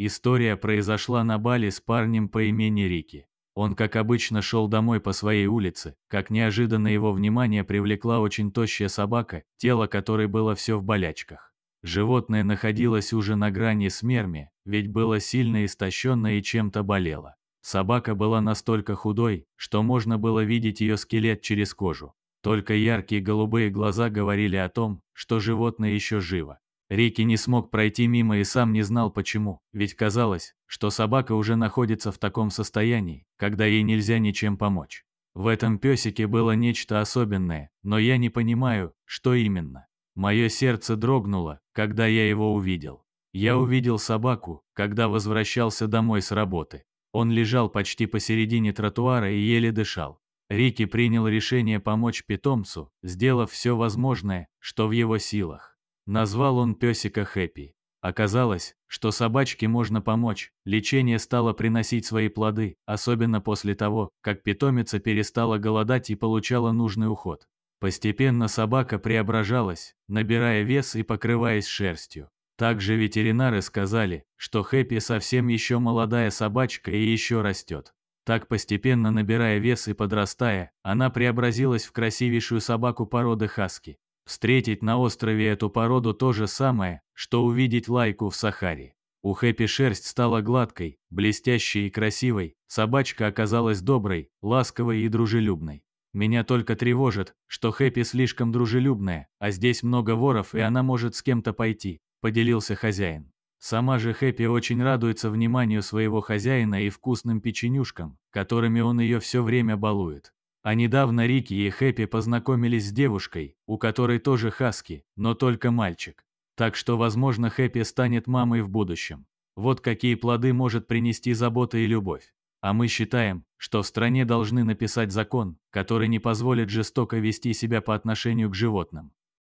История произошла на Бали с парнем по имени Рики. Он, как обычно, шел домой по своей улице, как неожиданно его внимание привлекла очень тощая собака, тело которой было все в болячках. Животное находилось уже на грани смерти, ведь было сильно истощенное и чем-то болело. Собака была настолько худой, что можно было видеть ее скелет через кожу. Только яркие голубые глаза говорили о том, что животное еще живо. Рики не смог пройти мимо и сам не знал почему, ведь казалось, что собака уже находится в таком состоянии, когда ей нельзя ничем помочь. В этом песике было нечто особенное, но я не понимаю, что именно. Мое сердце дрогнуло, когда я его увидел. Я увидел собаку, когда возвращался домой с работы. Он лежал почти посередине тротуара и еле дышал. Рики принял решение помочь питомцу, сделав все возможное, что в его силах. Назвал он песика Хэппи. Оказалось, что собачке можно помочь, лечение стало приносить свои плоды, особенно после того, как питомица перестала голодать и получала нужный уход. Постепенно собака преображалась, набирая вес и покрываясь шерстью. Также ветеринары сказали, что Хэппи совсем еще молодая собачка и еще растет. Так постепенно набирая вес и подрастая, она преобразилась в красивейшую собаку породы хаски. Встретить на острове эту породу то же самое, что увидеть лайку в Сахаре. У Хэппи шерсть стала гладкой, блестящей и красивой, собачка оказалась доброй, ласковой и дружелюбной. Меня только тревожит, что Хэппи слишком дружелюбная, а здесь много воров и она может с кем-то пойти, поделился хозяин. Сама же Хэппи очень радуется вниманию своего хозяина и вкусным печенюшкам, которыми он ее все время балует. А недавно Рики и Хэппи познакомились с девушкой, у которой тоже хаски, но только мальчик. Так что, возможно, Хэппи станет мамой в будущем. Вот какие плоды может принести забота и любовь. А мы считаем, что в стране должны написать закон, который не позволит жестоко вести себя по отношению к животным.